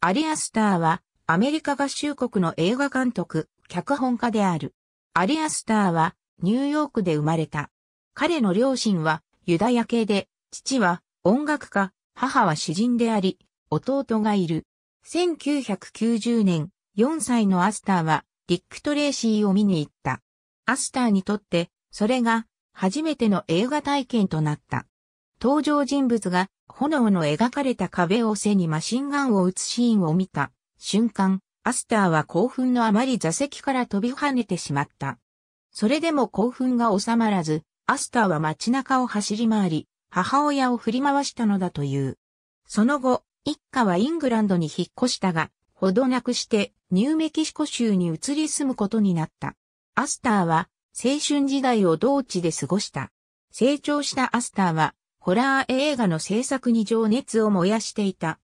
アリアスターは、アメリカ合衆国の映画監督、脚本家である。アリアスターは、ニューヨークで生まれた。彼の両親は、ユダヤ系で、父は、音楽家、母は詩人であり、弟がいる。1990年、4歳のアスターは、ディック・トレーシーを見に行った。アスターにとって、それが、初めての映画体験となった。登場人物が炎の描かれた壁を背にマシンガンを撃つシーンを見た瞬間、アスターは興奮のあまり座席から飛び跳ねてしまった。それでも興奮が収まらず、アスターは街中を走り回り、母親を振り回したのだという。その後、一家はイングランドに引っ越したが、ほどなくしてニューメキシコ州に移り住むことになった。アスターは青春時代を同地で過ごした。成長したアスターはホラー映画の制作に情熱を燃やしていた。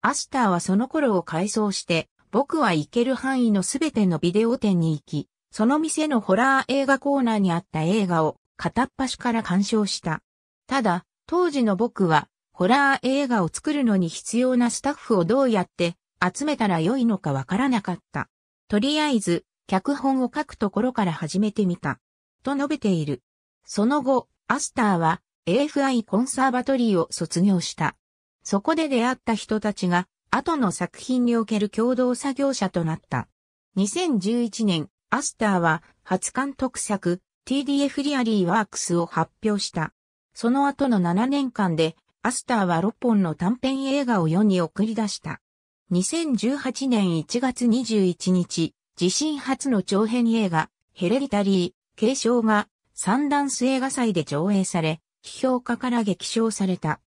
アスターはその頃を改装して、僕は行ける範囲のすべてのビデオ店に行き、その店のホラー映画コーナーにあった映画を片っ端から鑑賞した。ただ、当時の僕は、ホラー映画を作るのに必要なスタッフをどうやって集めたら良いのかわからなかった。とりあえず、脚本を書くところから始めてみた。と述べている。その後、アスターは AFI コンサーバトリーを卒業した。そこで出会った人たちが、後の作品における共同作業者となった。2011年、アスターは初監督作 TDF リアリーワークスを発表した。その後の7年間で、アスターは6本の短編映画を世に送り出した。2018年1月21日、自身初の長編映画、ヘレリタリー、継承がサンダンス映画祭で上映され、批評家から激賞された。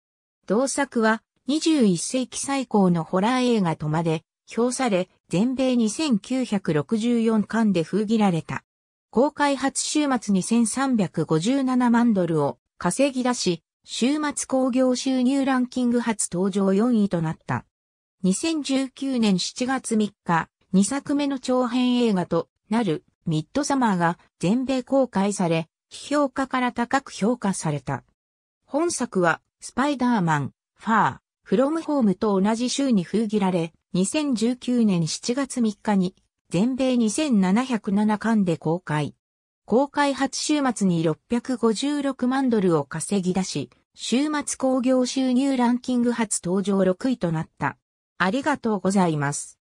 同作は21世紀最高のホラー映画とまで評され、全米2964巻で封切られた。公開初週末に1357万ドルを稼ぎ出し、週末興行収入ランキング初登場4位となった。2019年7月3日、2作目の長編映画となるミッドサマーが全米公開され、批評家から高く評価された。本作は、スパイダーマン、ファー、フロムホームと同じ週に封切られ、2019年7月3日に、全米2707巻で公開。公開初週末に656万ドルを稼ぎ出し、週末興行収入ランキング初登場6位となった。ありがとうございます。